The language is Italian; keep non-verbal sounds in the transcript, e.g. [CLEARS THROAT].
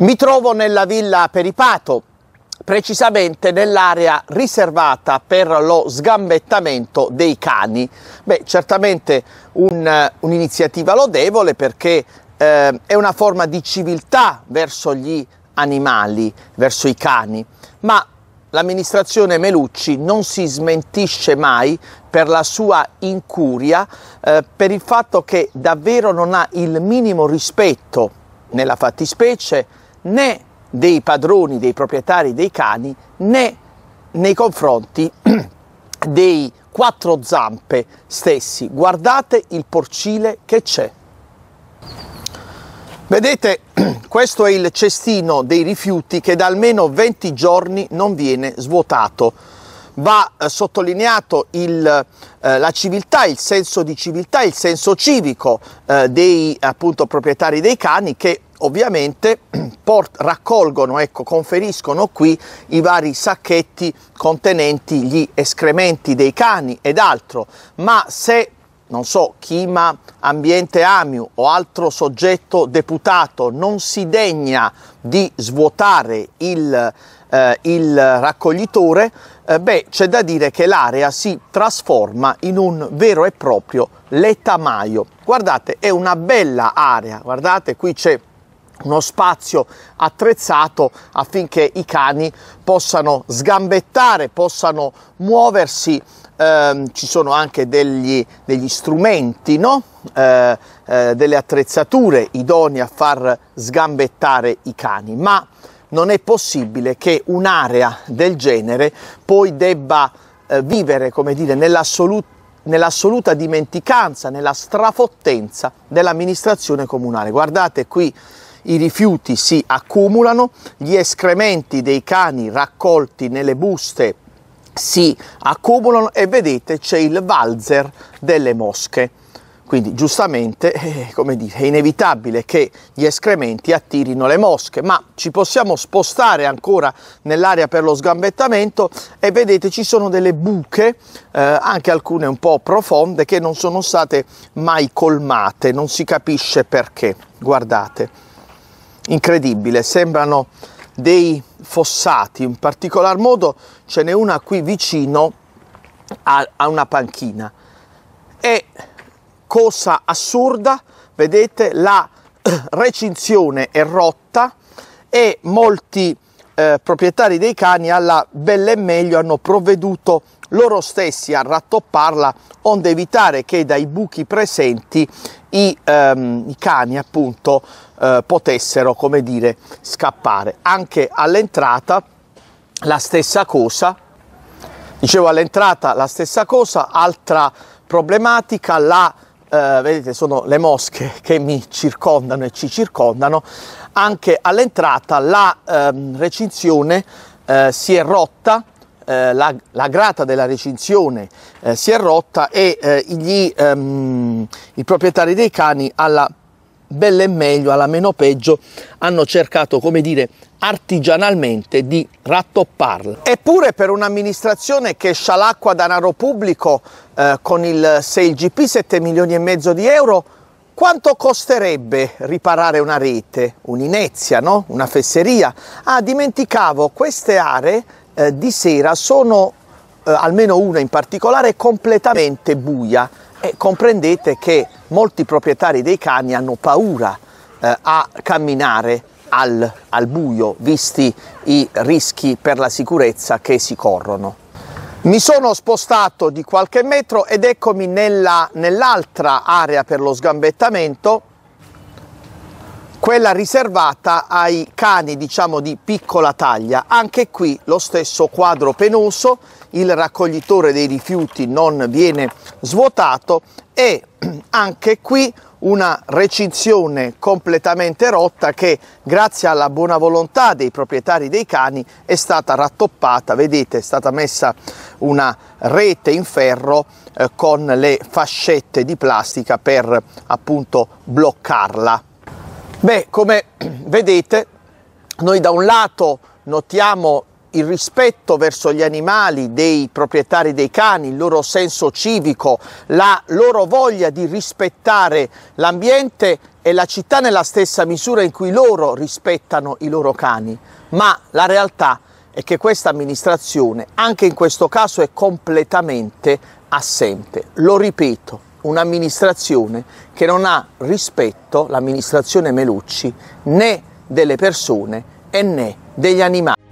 Mi trovo nella villa Peripato, precisamente nell'area riservata per lo sgambettamento dei cani. Beh, certamente un, eh, un'iniziativa lodevole perché eh, è una forma di civiltà verso gli animali, verso i cani, ma l'amministrazione Melucci non si smentisce mai per la sua incuria, eh, per il fatto che davvero non ha il minimo rispetto, nella fattispecie, né dei padroni, dei proprietari dei cani, né nei confronti [CLEARS THROAT] dei quattro zampe stessi. Guardate il porcile che c'è. Vedete, [CLEARS THROAT] questo è il cestino dei rifiuti che da almeno 20 giorni non viene svuotato. Va eh, sottolineato il, eh, la civiltà, il senso di civiltà, il senso civico eh, dei appunto, proprietari dei cani che ovviamente [CLEARS THROAT] port- raccolgono, ecco, conferiscono qui i vari sacchetti contenenti gli escrementi dei cani ed altro, ma se non so, Chima Ambiente Amiu o altro soggetto deputato non si degna di svuotare il, eh, il raccoglitore, eh, beh, c'è da dire che l'area si trasforma in un vero e proprio letamaio. Guardate, è una bella area, guardate, qui c'è uno spazio attrezzato affinché i cani possano sgambettare, possano muoversi. Eh, ci sono anche degli, degli strumenti, no? eh, eh, delle attrezzature idonee a far sgambettare i cani, ma non è possibile che un'area del genere poi debba eh, vivere, come dire, nell'assoluto nell'assoluta dimenticanza, nella strafottenza dell'amministrazione comunale. Guardate qui i rifiuti si accumulano, gli escrementi dei cani raccolti nelle buste si accumulano e vedete c'è il valzer delle mosche. Quindi giustamente, [LAUGHS] eh, come dire, è inevitabile che gli escrementi attirino le mosche, ma ci possiamo spostare ancora nell'area per lo sgambettamento e vedete ci sono delle buche, eh, anche alcune un po' profonde, che non sono state mai colmate, non si capisce perché. Guardate incredibile, sembrano dei fossati, in particolar modo ce n'è una qui vicino a, a una panchina. E cosa assurda, vedete la [CLEARS THROAT] recinzione è rotta e molti eh, proprietari dei cani alla belle e meglio hanno provveduto loro stessi a rattopparla onde evitare che dai buchi presenti i, ehm, i cani appunto eh, potessero, come dire, scappare. Anche all'entrata la stessa cosa, dicevo all'entrata la stessa cosa, altra problematica, la, eh, vedete sono le mosche [LAUGHS] che mi circondano e ci circondano, anche all'entrata la ehm, recinzione eh, si è rotta, eh, la, la, grata della recinzione eh, si è rotta e eh, gli, ehm, i proprietari dei cani alla bella e meglio alla meno peggio hanno cercato come dire artigianalmente di rattopparla. Eppure per un'amministrazione che scialacqua denaro pubblico eh, con il 6GP 7 milioni e mezzo di euro quanto costerebbe riparare una rete? Un'inezia, no? Una fesseria? Ah, dimenticavo, queste aree eh, di sera sono, eh, almeno una in particolare, completamente buia e comprendete che molti proprietari dei cani hanno paura eh, a camminare al, al buio, visti i rischi per la sicurezza che si corrono. Mi sono spostato di qualche metro ed eccomi nella, nell'altra area per lo sgambettamento, quella riservata ai cani diciamo di piccola taglia. Anche qui lo stesso quadro penoso il raccoglitore dei rifiuti non viene svuotato e [CLEARS THROAT] anche qui una recinzione completamente rotta che grazie alla buona volontà dei proprietari dei cani è stata rattoppata, vedete è stata messa una rete in ferro eh, con le fascette di plastica per appunto bloccarla. Beh, come [CLEARS THROAT] vedete noi da un lato notiamo il rispetto verso gli animali dei proprietari dei cani, il loro senso civico, la loro voglia di rispettare l'ambiente e la città nella stessa misura in cui loro rispettano i loro cani. Ma la realtà è che questa amministrazione, anche in questo caso, è completamente assente. Lo ripeto, un'amministrazione che non ha rispetto, l'amministrazione Melucci, né delle persone e né degli animali.